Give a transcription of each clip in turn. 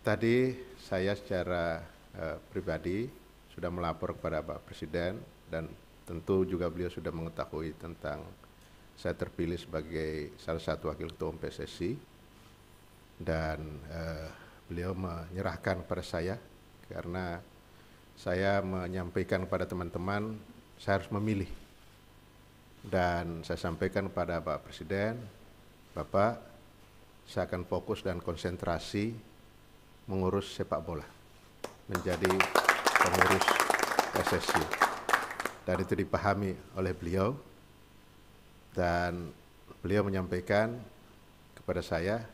Tadi saya secara eh, pribadi sudah melapor kepada Pak Presiden dan tentu juga beliau sudah mengetahui tentang saya terpilih sebagai salah satu wakil ketua umum PSSI dan eh, beliau menyerahkan kepada saya karena saya menyampaikan kepada teman-teman saya harus memilih dan saya sampaikan kepada Pak Presiden Bapak saya akan fokus dan konsentrasi mengurus sepak bola, menjadi pengurus SSC Dan itu dipahami oleh beliau, dan beliau menyampaikan kepada saya,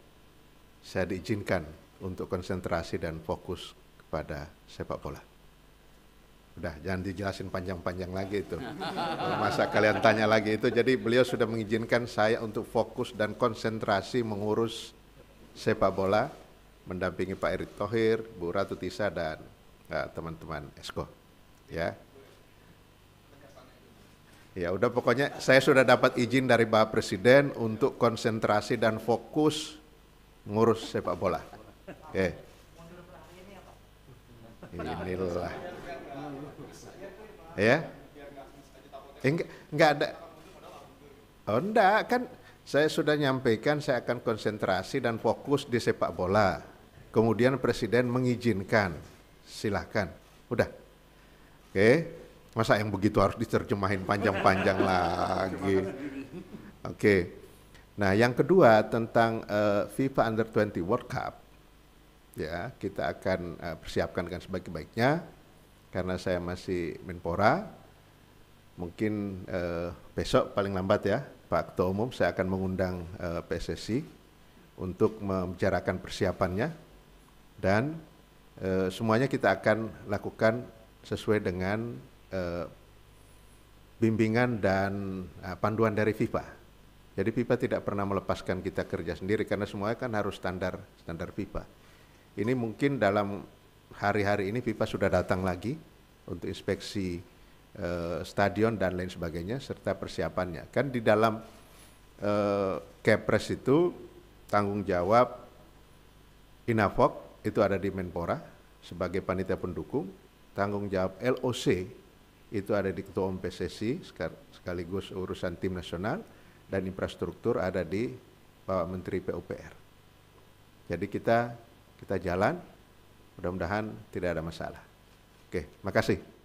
saya diizinkan untuk konsentrasi dan fokus kepada sepak bola. Udah, jangan dijelasin panjang-panjang lagi itu. Masa kalian tanya lagi itu, jadi beliau sudah mengizinkan saya untuk fokus dan konsentrasi mengurus sepak bola mendampingi Pak Erick Thohir, Bu Ratu Tisa dan eh, teman-teman uh, Esko. Ya. Ya, udah pokoknya saya sudah dapat izin dari Bapak Presiden untuk konsentrasi dan fokus ngurus sepak bola. Oke. Okay. Inilah. Ya. Enggak, enggak ada. Oh, enggak, kan saya sudah nyampaikan saya akan konsentrasi dan fokus di sepak bola kemudian presiden mengizinkan, silahkan. Udah. Oke, masa yang begitu harus diterjemahin panjang-panjang lagi. Oke. Nah, yang kedua tentang uh, FIFA Under 20 World Cup. Ya, kita akan uh, persiapkan dengan sebaik-baiknya karena saya masih Menpora. Mungkin uh, besok paling lambat ya, Pak Ketua Umum saya akan mengundang uh, PSSI untuk membicarakan persiapannya dan e, semuanya kita akan lakukan sesuai dengan e, bimbingan dan e, panduan dari FIFA. Jadi FIFA tidak pernah melepaskan kita kerja sendiri karena semuanya kan harus standar standar FIFA. Ini mungkin dalam hari-hari ini FIFA sudah datang lagi untuk inspeksi e, stadion dan lain sebagainya serta persiapannya. Kan di dalam e, Kepres itu tanggung jawab Inafok itu ada di Menpora sebagai panitia pendukung. Tanggung jawab LOC itu ada di Ketua Umum PSSI sekaligus urusan tim nasional dan infrastruktur ada di Bapak Menteri PUPR. Jadi kita kita jalan, mudah-mudahan tidak ada masalah. Oke, makasih.